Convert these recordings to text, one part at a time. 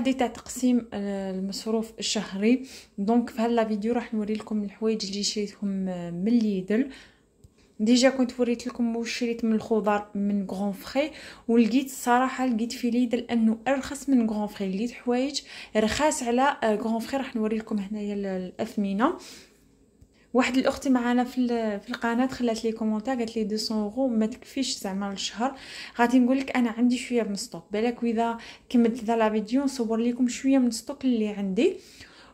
هادي تاع تقسيم آه، المصروف الشهري دونك في هلا فيديو راح نوري لكم الحوايج اللي شريتهم آه، من ليدل ديجا كنت وريت لكم واش شريت من الخضار من غون فري ولقيت الصراحه لقيت في ليدل انه ارخص من غون فري لقيت حوايج رخاص على غون آه، فري راح نوري لكم هنايا الاثمنه واحد الاختي معانا في في القناه خلات لي كومونتير قالت لي 200 اورو ما تكفيش زعما للشهر غادي نقول لك انا عندي شويه من ستوك بالك واذا كملت هذا لا فيديو نصور لكم شويه من ستوك اللي عندي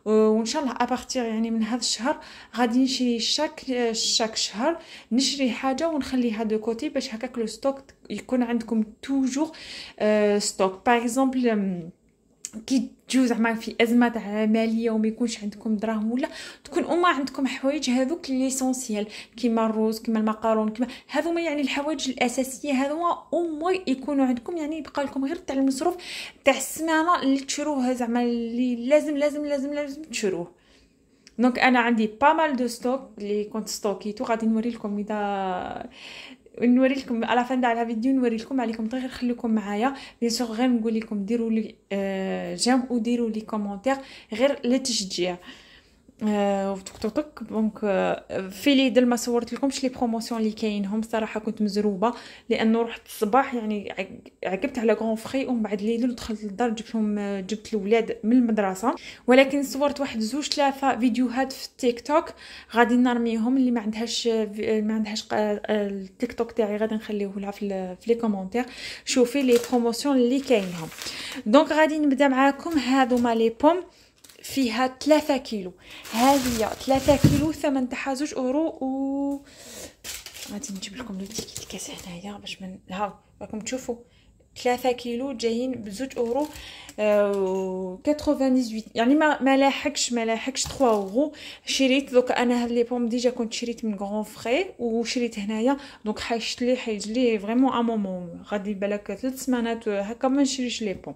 وان شاء الله ابارتير يعني من هذا الشهر غادي نشري شاك شاك شهر نشري حاجه ونخليها دو كوتي باش هكاك لو ستوك يكون عندكم توجور ستوك باغ اكزومبل كي تجو زعما في ازمه ماليه وما يكونش عندكم دراهم ولا تكون اما عندكم حوايج هذوك ليسونسيال كيما الروز كيما المقارون كيما هذوما يعني الحوايج الاساسيه هذوما اما يكونوا عندكم يعني يبقى لكم غير تاع المصروف تاع السمانه اللي تشروه زعما اللي لازم لازم لازم لازم تشروه دونك انا عندي با مال دو ستوك اللي كنت ستوكيتو غادي نوري لكم اذا نوري لكم على فان تاع الفيديو نوري لكم عليكم غير خليكم معايا بيان سور غير نقول لكم ديروا لي جيم آه، وديروا لي كومونتير غير تشجيع آه، توك دونك آه، في لي دل ما صورت لكمش لي بروموسيون اللي كاينهم صراحه كنت مزروبه لانه رحت الصباح يعني عقبت على غون فري ومن بعد الليل دخلت للدار جبتهم آه، جبت الاولاد من المدرسه ولكن صورت واحد زوج ثلاثه فيديوهات في التيك توك غادي نرميهم اللي ما عندهاش ما عندهاش التيك توك تاعي غادي نخليه لها في لي كومونتير شوفي لي بروموسيون اللي كاينهم دونك غادي نبدا معاكم هادو ما لي بوم فيها 3 كيلو هذه 3 كيلو ثمن تاعها زوج اورو و غادي نجيب لكم لو تيكيت الكاس هنايا باش من ها راكم تشوفوا 3 كيلو جايين بزوج اورو و آه، 98 يعني ما ما لاحقش ما لاحقش 3 اورو شريت دوك انا هاد لي بوم ديجا كنت شريت من غون فري وشريت هنايا دونك حاجت لي حيت فريمون ا مومون غادي بالك 3 سمانات هكا ما نشريش لي بوم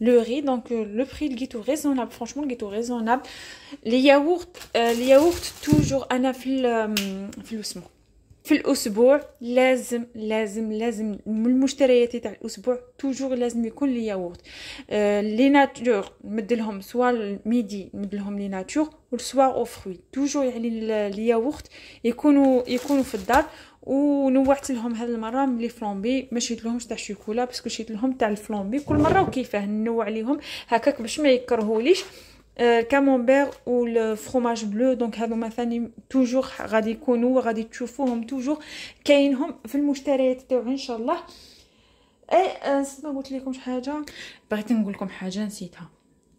le riz. Donc euh, le prix, le ghetto raisonnable, franchement, le gâteau raisonnable. Les yaourts, euh, les yaourts toujours, Anna, fil, في الاسبوع لازم لازم لازم من المشتريات تاع الاسبوع توجور لازم يكون لي ياغورت آه، لي ناتور نمدلهم سوا الميدي نمدلهم لي ناتور والسوا او فروي توجور يعني لي ياغورت يكونوا يكونوا في الدار ونوعت لهم هذه المره ملي فلومبي ما شريت لهمش تاع الشيكولا باسكو شريت لهم تاع الفلومبي كل مره وكيفاه نوع ليهم هكاك باش ما يكرهوليش الكامونبير الفروماج بلو دونك هادو مثلا توجور غادي يكونوا غادي تشوفوهم توجور كاينهم في المشتريات تاعو ان شاء الله اي آه، نسيت ما قلت لكمش حاجه بغيت نقول لكم حاجه نسيتها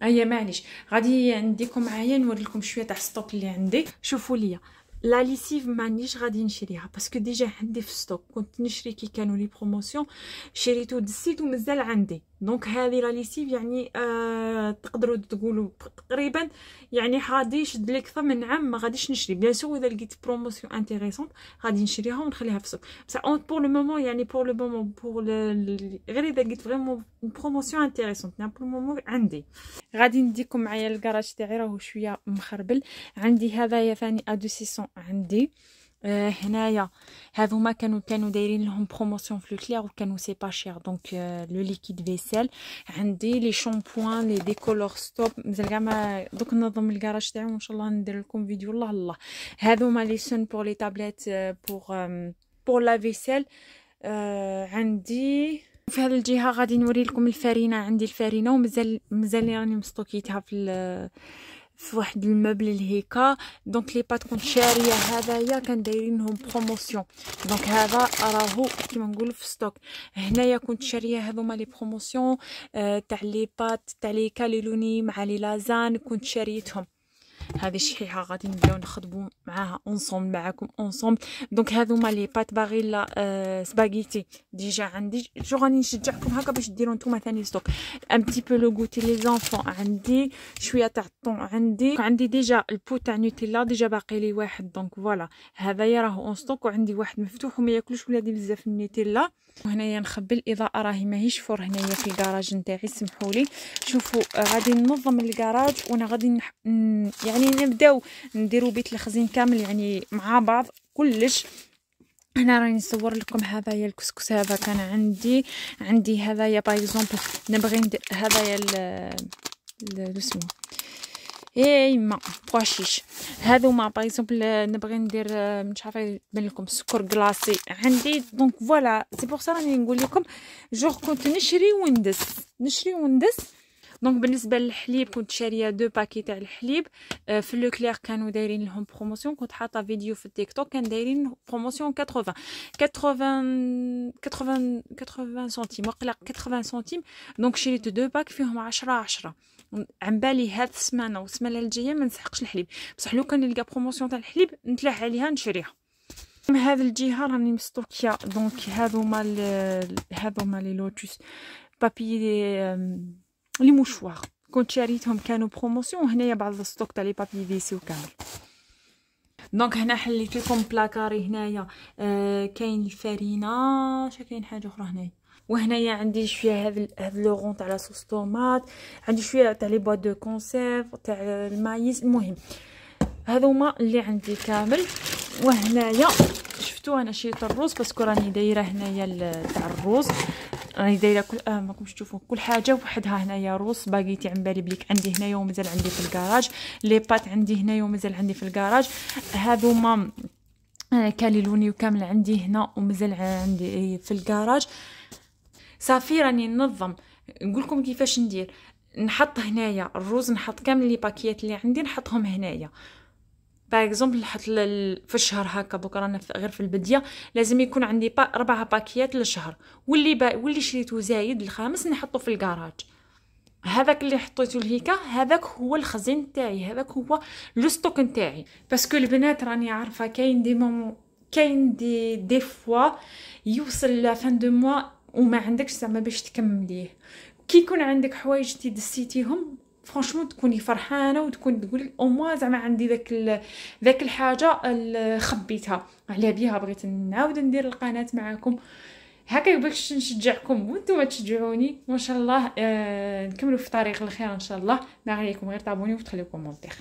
هيا معليش غادي عنديكم معايا نوري لكم شويه تاع ستوك اللي عندي شوفوا ليا لا ليسيف مانيش غادي نشريها باسكو ديجا عندي في ستوك كنت نشري كي كانوا لي بروموسيون شريتو دسيت ومازال عندي دونك هذه لا ليسيف يعني آه تقدروا تقولوا تقريبا يعني غادي يشد لي اكثر من عام ما غاديش نشري بيان سو اذا لقيت بروموسيون انتريسون غادي نشريها ونخليها في السوق بصح اون بور لو مومون يعني بور لو مومون بور غير اذا لقيت فريمون بروموسيون انتريسون يعني بور مومون عندي غادي نديكم معايا الكراج تاعي راهو شويه مخربل عندي هذايا ثاني ادو سيسون عندي هنايا ما كانوا كانوا دايرين لهم بروموسيون في لوكلير وكانوا سي با شير دونك لو ليكيد فيسيل عندي لي شامبوان لي ديكولور ستوب مازال كاع ما دوك ننظم الكراج تاعي وان شاء الله ندير لكم فيديو الله الله ما لي سون بور لي تابليت بور بور لا فيسيل عندي في هذه الجهه غادي نوري لكم الفرينه عندي الفرينه ومازال مازال راني مستوكيتها في في واحد الموبل الهيكا دونك لي بات كنت شاريه هذايا كان دايرينهم بروموسيون دونك هذا راهو كيما نقولوا في ستوك هنايا كنت شاريه هذوما لي بروموسيون تاع لي بات تاع لي كاليلوني مع لي لازان كنت شريتهم هذه الشحيحه غادي نبداو نخدموا معاها اونصومبل معاكم اونصومبل دونك هذوما لي بات باغيلا آه سباغيتي ديجا عندي جو غادي نشجعكم هكا باش ديروا نتوما ثاني ستوك ان تي بو لو غوتي لي زانفون عندي شويه تاع الطون عندي عندي ديجا البو تاع نوتيلا ديجا باقي لي واحد دونك فوالا هذايا راه اون ستوك وعندي واحد مفتوح وما ياكلوش ولادي بزاف النوتيلا وهنايا نخبي الاضاءه راهي ماهيش فور هنايا في الكراج نتاعي سمحولي شوفوا غادي ننظم الكراج وانا غادي نح... م... يعني نبداو نديرو بيت الخزين كامل يعني مع بعض كلش هنا راني نصور لكم هذايا الكسكس هذا كان عندي عندي هذايا باغ اكزومبل نبغي ندير هذايا ال اسمه اي ما بواشيش ما باغ اكزومبل نبغي ندير مش عارفه يبان لكم سكر كلاصي عندي دونك فوالا سي بوغ سا راني نقول لكم جوغ كنت نشري وندس نشري وندس دونك بالنسبه للحليب كنت شاريه دو باكي تاع الحليب آه، في لو كلير كانوا دايرين لهم بروموسيون كنت حاطه فيديو في التيك توك كان دايرين بروموسيون 80 80 80 سنتيم وقلا 80 سنتيم دونك شريت دو باك فيهم 10 10 عن بالي هاد السمانه والسمانه الجايه ما نسحقش الحليب بصح لو كان نلقى بروموسيون تاع الحليب نتلاح عليها نشريها من هذا الجهه راني مستوكيا دونك هذوما هذوما لي لوتوس بابي لي موشوار كنت شاريتهم كانوا بروموسيون هنايا بعض الستوك تاع لي بابي فيسي وكامل دونك هنا حليت لكم بلاكاري هنايا آه كاين الفرينه شا كاين حاجه اخرى هنايا وهنايا عندي شويه هذا هذا لوغون تاع لاصوص طوماط عندي شويه تاع لي بوات دو كونسيرف تاع المايز المهم هذوما اللي عندي كامل وهنايا شفتو انا شريت الروز باسكو راني دايره هنايا تاع الروز راني دايره كل آه ماكم تشوفوا كل حاجه وحدها هنايا روس باقيتي عن بالي بليك عندي هنايا ومازال عندي في الكراج لي بات عندي هنايا ومازال عندي في الكراج هذوما آه، لوني وكامل عندي هنا ومازال عندي في الكراج صافي راني ننظم نقول لكم كيفاش ندير نحط هنايا الروز نحط كامل لي باكيات اللي عندي نحطهم هنايا باغ اكزومبل نحط في الشهر هكا دوك رانا غير في البديه لازم يكون عندي با اربعه باكيات للشهر واللي با واللي شريته زايد الخامس نحطه في الكراج هذاك اللي حطيته لهيكا هذاك هو الخزين نتاعي هذاك هو لو ستوك نتاعي باسكو البنات راني عارفه كاين دي مومون كاين دي دي فوا يوصل لفان دو موا وما عندكش زعما باش تكمليه كي يكون عندك حوايج تي دسيتيهم فرانشمون تكوني فرحانه وتكون تقولي او زعما عندي ذاك ذاك الحاجه خبيتها على بيها بغيت نعاود ندير القناه معاكم هكا باش نشجعكم وانتم تشجعوني وان شاء الله آه نكملوا في طريق الخير ان شاء الله ما عليكم غير طابوني وتخليو كومونتير